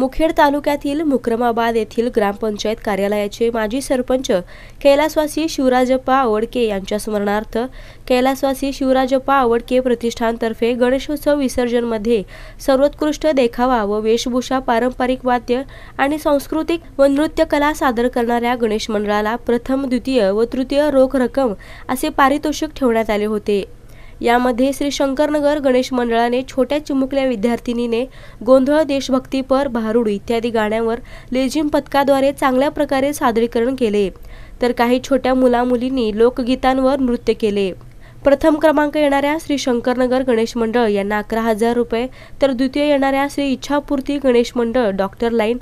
मुखेड तालुक्यातील मुक्रमाबाद येथील ग्रामपंचायत कार्यालयाचे माजी सरपंच कैलासवासी शिवराजप्पा आवडके यांच्या स्मरणार्थ कैलासवासी शिवराजप्पा आवडके प्रतिष्ठानतर्फे गणेशोत्सव विसर्जनमध्ये सर्वोत्कृष्ट देखावा व वेशभूषा पारंपरिक वाद्य आणि सांस्कृतिक व नृत्यकला सादर करणाऱ्या गणेश मंडळाला प्रथम द्वितीय व तृतीय रोख रक्कम असे पारितोषिक ठेवण्यात आले होते यामध्ये श्री शंकरनगर गणेश मंडळाने छोट्या चिमुकल्या विद्यार्थिनीने गोंधळ देशभक्तीपर भारुड इत्यादी गाण्यावर लेझिम पथकाद्वारे चांगल्या प्रकारे सादरीकरण केले तर काही छोट्या मुलामुलींनी लोकगीतांवर नृत्य केले प्रथम क्रमांक येणाऱ्या श्री शंकरनगर गणेश मंडळ यांना अकरा हजार रुपये तर द्वितीय येणाऱ्या श्री इच्छापूर्ती गणेश मंडळ डॉक्टर लाईन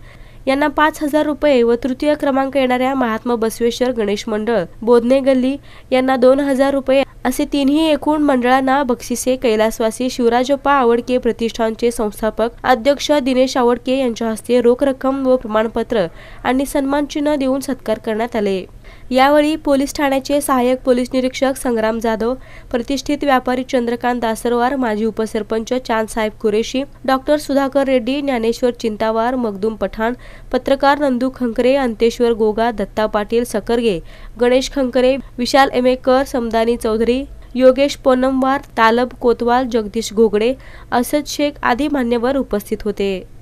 यांना पाच हजार रुपये व तृतीय क्रमांक येणाऱ्या महात्मा बसवेश्वर गणेश मंडळ बोधने गल्ली यांना दोन हजार रुपये असे तिन्ही एकूण मंडळांना बक्षिसे कैलासवासी शिवराजप्पा आवडके प्रतिष्ठानचे संस्थापक अध्यक्ष दिनेश आवडके यांच्या हस्ते रोख रक्कम व प्रमाणपत्र आणि सन्मानचिन्ह देऊन सत्कार करण्यात आले यावेळी पोलीस ठाण्याचे सहाय्यक पोलीस निरीक्षक संग्राम जाधव प्रतिष्ठित व्यापारी चंद्रकांत दासरवार माजी उपसरपंच चांदसाहेब कुरेशी डॉक्टर सुधाकर रेड्डी ज्ञानेश्वर चिंतावार मगदूम पठाण पत्रकार नंदू खंकरे अंतेश्वर गोगा दत्ता पाटील सकरगे गणेश खंकरे विशाल एमेकर समदानी चौधरी योगेश पोनमवार तालब कोतवाल जगदीश घोगडे असद शेख आदी मान्यवर उपस्थित होते